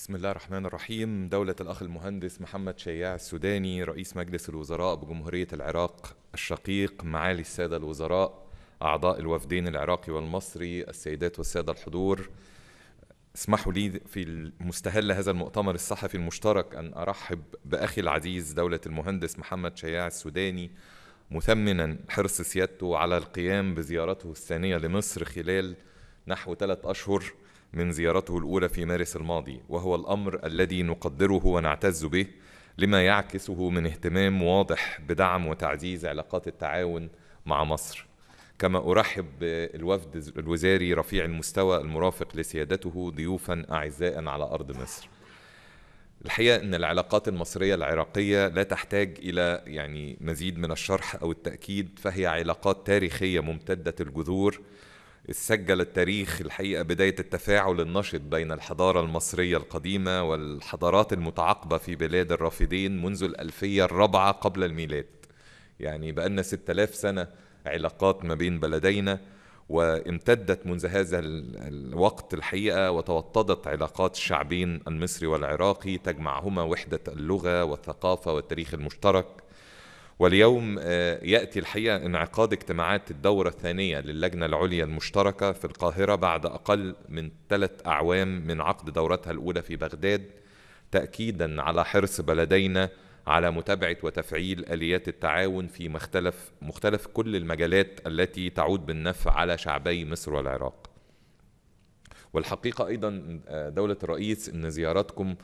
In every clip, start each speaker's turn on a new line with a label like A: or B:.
A: بسم الله الرحمن الرحيم دولة الأخ المهندس محمد شياع السوداني رئيس مجلس الوزراء بجمهورية العراق الشقيق معالي السادة الوزراء أعضاء الوفدين العراقي والمصري السيدات والسادة الحضور اسمحوا لي في المستهل هذا المؤتمر الصحفي المشترك أن أرحب بأخي العزيز دولة المهندس محمد شياع السوداني مثمنا حرص سيادته على القيام بزيارته الثانية لمصر خلال نحو ثلاث أشهر من زيارته الأولى في مارس الماضي وهو الأمر الذي نقدره ونعتز به لما يعكسه من اهتمام واضح بدعم وتعزيز علاقات التعاون مع مصر كما أرحب بالوفد الوزاري رفيع المستوى المرافق لسيادته ضيوفا أعزاء على أرض مصر الحقيقة أن العلاقات المصرية العراقية لا تحتاج إلى يعني مزيد من الشرح أو التأكيد فهي علاقات تاريخية ممتدة الجذور سجل التاريخ الحقيقة بداية التفاعل النشط بين الحضارة المصرية القديمة والحضارات المتعاقبة في بلاد الرافدين منذ الألفية الرابعة قبل الميلاد يعني بقالنا 6000 سنة علاقات ما بين بلدينا وامتدت منذ هذا الوقت الحقيقة وتوطدت علاقات الشعبين المصري والعراقي تجمعهما وحدة اللغة والثقافة والتاريخ المشترك واليوم آه، ياتي الحقيقه انعقاد اجتماعات الدوره الثانيه للجنه العليا المشتركه في القاهره بعد اقل من ثلاث اعوام من عقد دورتها الاولى في بغداد تاكيدا على حرص بلدينا على متابعه وتفعيل اليات التعاون في مختلف مختلف كل المجالات التي تعود بالنفع على شعبي مصر والعراق. والحقيقه ايضا آه، دوله الرئيس ان زياراتكم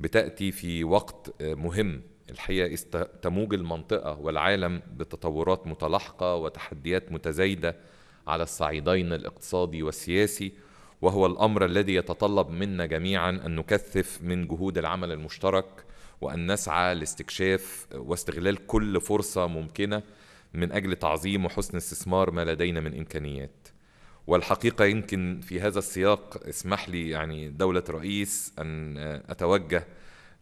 A: بتاتي في وقت آه، مهم الحقيقة تموج المنطقة والعالم بتطورات متلاحقة وتحديات متزايدة على الصعيدين الاقتصادي والسياسي وهو الأمر الذي يتطلب منا جميعا أن نكثف من جهود العمل المشترك وأن نسعى لاستكشاف واستغلال كل فرصة ممكنة من أجل تعظيم وحسن استثمار ما لدينا من إمكانيات والحقيقة يمكن في هذا السياق اسمح لي يعني دولة رئيس أن أتوجه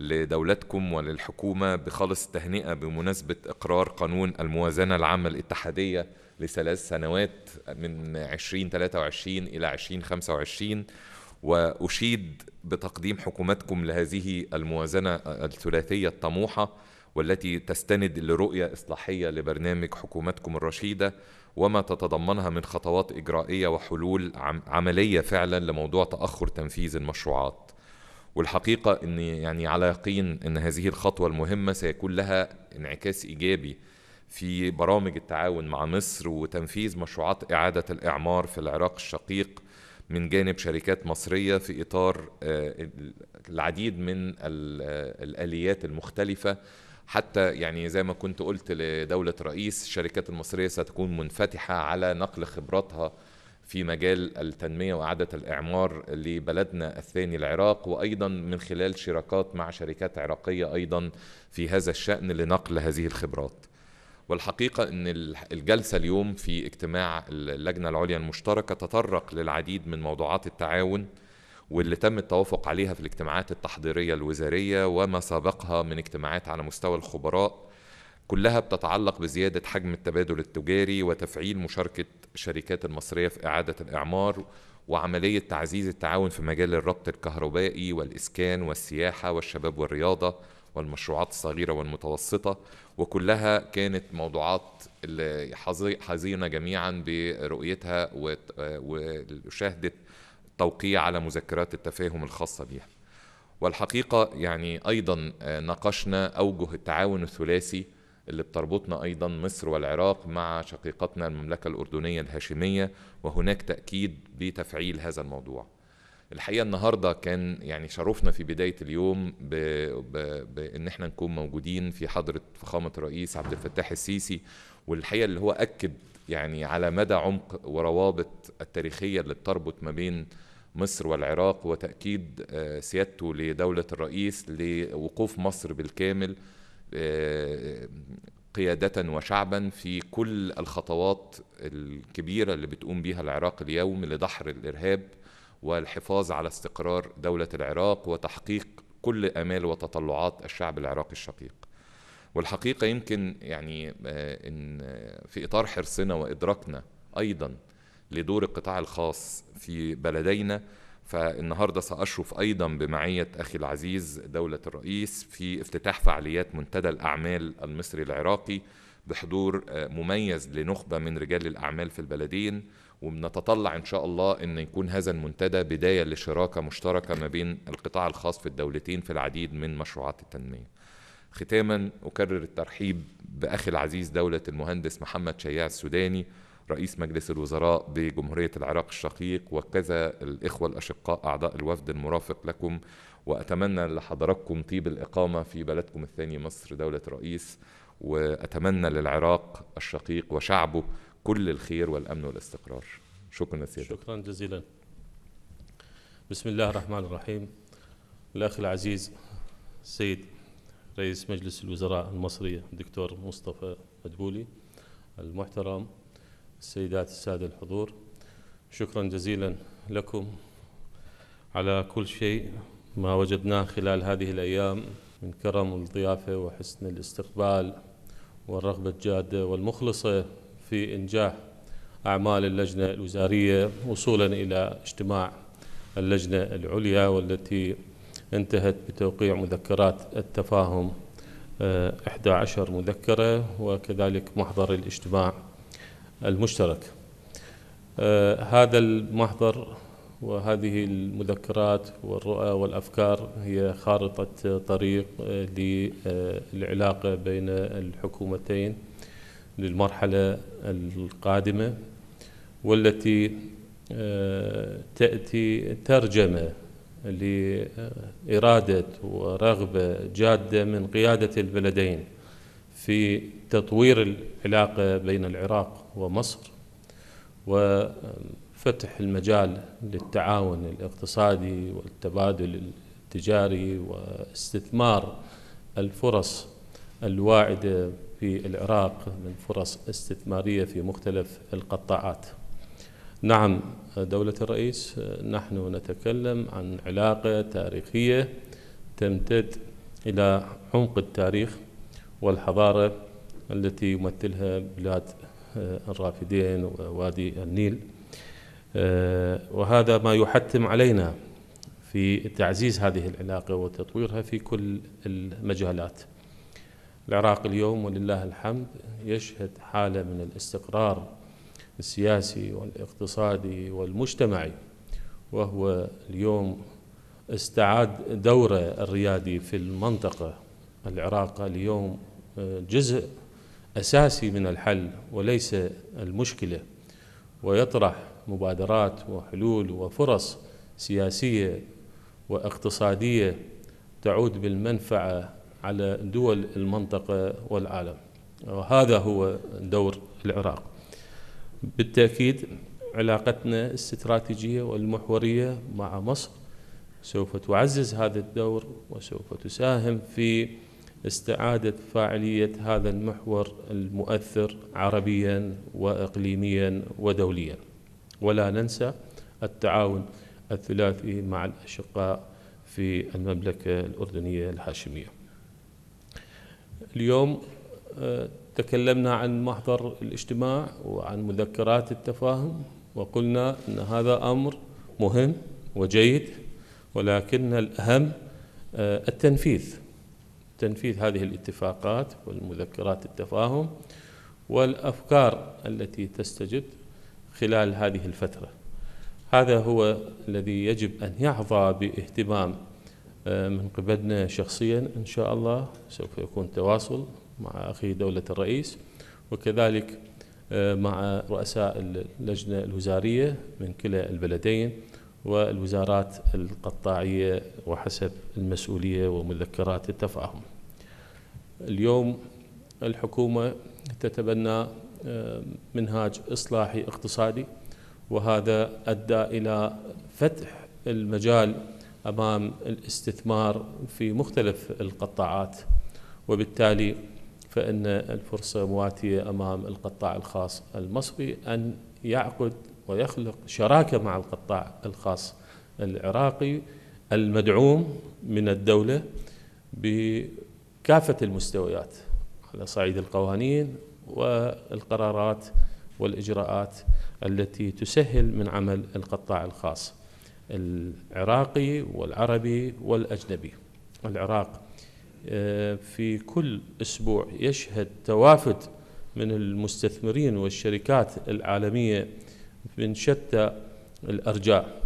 A: لدولتكم وللحكومة بخالص التهنئة بمناسبة إقرار قانون الموازنة العامة الاتحادية لثلاث سنوات من 2023 إلى 2025 وأشيد بتقديم حكومتكم لهذه الموازنة الثلاثية الطموحة والتي تستند لرؤية إصلاحية لبرنامج حكومتكم الرشيدة وما تتضمنها من خطوات إجرائية وحلول عملية فعلا لموضوع تأخر تنفيذ المشروعات والحقيقة أن يعني على يقين أن هذه الخطوة المهمة سيكون لها انعكاس إيجابي في برامج التعاون مع مصر وتنفيذ مشروعات إعادة الإعمار في العراق الشقيق من جانب شركات مصرية في إطار آه، العديد من الآليات المختلفة حتى يعني زي ما كنت قلت لدولة رئيس الشركات المصرية ستكون منفتحة على نقل خبراتها في مجال التنمية وإعادة الإعمار لبلدنا الثاني العراق وأيضا من خلال شراكات مع شركات عراقية أيضا في هذا الشأن لنقل هذه الخبرات والحقيقة أن الجلسة اليوم في اجتماع اللجنة العليا المشتركة تطرق للعديد من موضوعات التعاون واللي تم التوافق عليها في الاجتماعات التحضيرية الوزارية وما سابقها من اجتماعات على مستوى الخبراء كلها بتتعلق بزيادة حجم التبادل التجاري وتفعيل مشاركة الشركات المصرية في إعادة الإعمار وعملية تعزيز التعاون في مجال الربط الكهربائي والإسكان والسياحة والشباب والرياضة والمشروعات الصغيرة والمتوسطة وكلها كانت موضوعات حزينة جميعا برؤيتها وشهدت توقيع على مذكرات التفاهم الخاصة بها والحقيقة يعني أيضا ناقشنا أوجه التعاون الثلاثي اللي بتربطنا أيضا مصر والعراق مع شقيقتنا المملكة الأردنية الهاشمية وهناك تأكيد بتفعيل هذا الموضوع الحقيقة النهاردة كان يعني شرفنا في بداية اليوم بـ بـ بأن احنا نكون موجودين في حضرة فخامة الرئيس عبد الفتاح السيسي والحقيقة اللي هو أكد يعني على مدى عمق وروابط التاريخية اللي بتربط ما بين مصر والعراق وتأكيد آه، سيادته لدولة الرئيس لوقوف مصر بالكامل آه، قيادة وشعبا في كل الخطوات الكبيرة اللي بتقوم بها العراق اليوم لدحر الإرهاب والحفاظ على استقرار دولة العراق وتحقيق كل آمال وتطلعات الشعب العراقي الشقيق والحقيقة يمكن يعني آه، إن في إطار حرصنا وإدراكنا أيضا لدور القطاع الخاص في بلدينا فالنهاردة سأشرف أيضا بمعية أخي العزيز دولة الرئيس في افتتاح فعاليات منتدى الأعمال المصري العراقي بحضور آه، مميز لنخبة من رجال الأعمال في البلدين ونتطلع إن شاء الله أن يكون هذا المنتدى بداية لشراكة مشتركة ما بين القطاع الخاص في الدولتين في العديد من مشروعات التنمية ختاما أكرر الترحيب بأخي العزيز دولة المهندس محمد شياع السوداني رئيس مجلس الوزراء بجمهورية العراق الشقيق وكذا الإخوة الأشقاء أعضاء الوفد المرافق لكم وأتمنى لحضراتكم طيب الإقامة في بلدكم الثاني مصر دولة الرئيس وأتمنى للعراق الشقيق وشعبه كل الخير والأمن والاستقرار شكرا سيادة
B: شكرا جزيلا بسم الله الرحمن الرحيم الأخ العزيز السيد رئيس مجلس الوزراء المصري الدكتور مصطفى مدبولي المحترم السيدات السادة الحضور شكرا جزيلا لكم على كل شيء ما وجدناه خلال هذه الأيام من كرم الضيافة وحسن الاستقبال والرغبة الجادة والمخلصة في إنجاح أعمال اللجنة الوزارية وصولا إلى اجتماع اللجنة العليا والتي انتهت بتوقيع مذكرات التفاهم 11 آه، مذكرة وكذلك محضر الاجتماع المشترك آه، هذا المحضر وهذه المذكرات والرؤى والافكار هي خارطه طريق آه، للعلاقه بين الحكومتين للمرحله القادمه والتي آه، تاتي ترجمه لاراده ورغبه جاده من قياده البلدين في تطوير العلاقة بين العراق ومصر وفتح المجال للتعاون الاقتصادي والتبادل التجاري واستثمار الفرص الواعدة في العراق من فرص استثمارية في مختلف القطاعات نعم دولة الرئيس نحن نتكلم عن علاقة تاريخية تمتد إلى عمق التاريخ والحضارة التي يمثلها بلاد آه، الرافدين ووادي النيل آه، وهذا ما يحتم علينا في تعزيز هذه العلاقة وتطويرها في كل المجالات العراق اليوم ولله الحمد يشهد حالة من الاستقرار السياسي والاقتصادي والمجتمعي وهو اليوم استعاد دوره الريادي في المنطقة العراق اليوم آه، جزء أساسي من الحل وليس المشكلة ويطرح مبادرات وحلول وفرص سياسية واقتصادية تعود بالمنفعة على دول المنطقة والعالم وهذا هو دور العراق بالتأكيد علاقتنا الاستراتيجية والمحورية مع مصر سوف تعزز هذا الدور وسوف تساهم في استعادة فاعلية هذا المحور المؤثر عربيا وإقليميا ودوليا ولا ننسى التعاون الثلاثي مع الأشقاء في المملكة الأردنية الهاشمية اليوم آه، تكلمنا عن محضر الاجتماع وعن مذكرات التفاهم وقلنا أن هذا أمر مهم وجيد ولكن الأهم آه، التنفيذ تنفيذ هذه الاتفاقات والمذكرات التفاهم والافكار التي تستجد خلال هذه الفتره. هذا هو الذي يجب ان يحظى باهتمام آه، من قبلنا شخصيا ان شاء الله سوف يكون تواصل مع اخي دوله الرئيس وكذلك آه، مع رؤساء اللجنه الوزاريه من كلا البلدين والوزارات القطاعية وحسب المسؤولية ومذكرات التفاهم اليوم الحكومة تتبنى آه، منهاج إصلاحي اقتصادي وهذا أدى إلى فتح المجال أمام الاستثمار في مختلف القطاعات وبالتالي فإن الفرصة مواتية أمام القطاع الخاص المصري أن يعقد ويخلق شراكه مع القطاع الخاص العراقي المدعوم من الدوله بكافه المستويات على صعيد القوانين والقرارات والاجراءات التي تسهل من عمل القطاع الخاص العراقي والعربي والاجنبي العراق آه، في كل اسبوع يشهد توافد من المستثمرين والشركات العالميه من شتى الأرجاء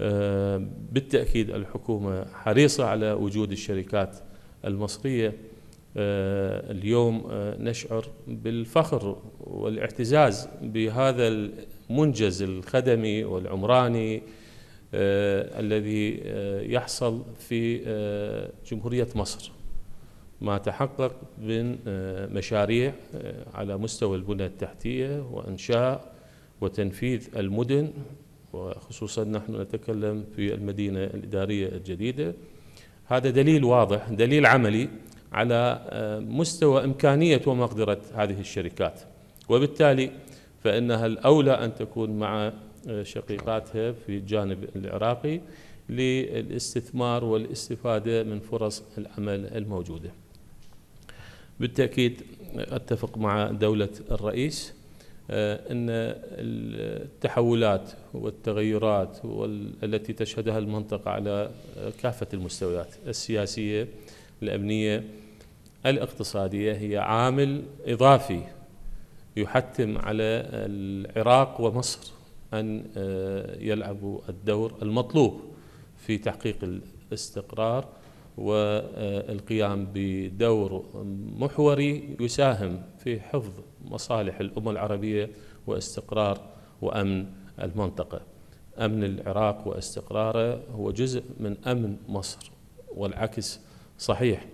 B: آه، بالتأكيد الحكومة حريصة على وجود الشركات المصرية آه، اليوم آه، نشعر بالفخر والاعتزاز بهذا المنجز الخدمي والعمراني الذي يحصل في جمهورية مصر ما تحقق من مشاريع على مستوى البنى التحتية وإنشاء وتنفيذ المدن وخصوصا نحن نتكلم في المدينة الإدارية الجديدة هذا دليل واضح دليل عملي على آه، مستوى إمكانية ومقدرة هذه الشركات وبالتالي فإنها الأولى أن تكون مع آه، شقيقاتها في الجانب العراقي للاستثمار والاستفادة من فرص العمل الموجودة بالتأكيد أتفق مع دولة الرئيس آه، ان التحولات والتغيرات التي تشهدها المنطقه على آه، كافه المستويات السياسيه الامنيه الاقتصاديه هي عامل اضافي يحتم على العراق ومصر ان آه، يلعبوا الدور المطلوب في تحقيق الاستقرار والقيام بدور محوري يساهم في حفظ مصالح الأمة العربية واستقرار وأمن المنطقة أمن العراق واستقراره هو جزء من أمن مصر والعكس صحيح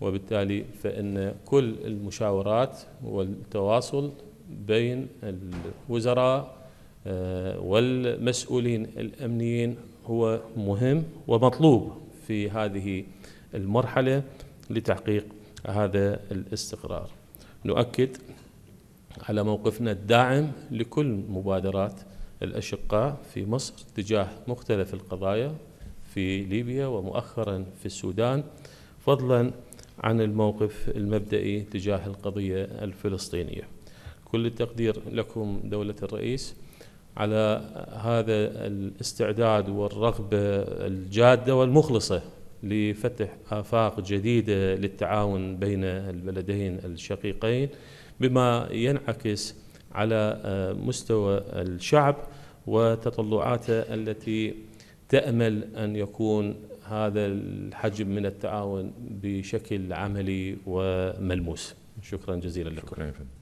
B: وبالتالي فإن كل المشاورات والتواصل بين الوزراء آه، والمسؤولين الأمنيين هو مهم ومطلوب في هذه المرحلة لتحقيق هذا الاستقرار نؤكد على موقفنا الداعم لكل مبادرات الأشقاء في مصر تجاه مختلف القضايا في ليبيا ومؤخرا في السودان فضلا عن الموقف المبدئي تجاه القضية الفلسطينية كل التقدير لكم دولة الرئيس على هذا الاستعداد والرغبة الجادة والمخلصة لفتح آفاق جديدة للتعاون بين البلدين الشقيقين بما ينعكس على مستوى الشعب وتطلعاته التي تأمل أن يكون هذا الحجم من التعاون بشكل
A: عملي وملموس شكرا جزيلا لكم شكرا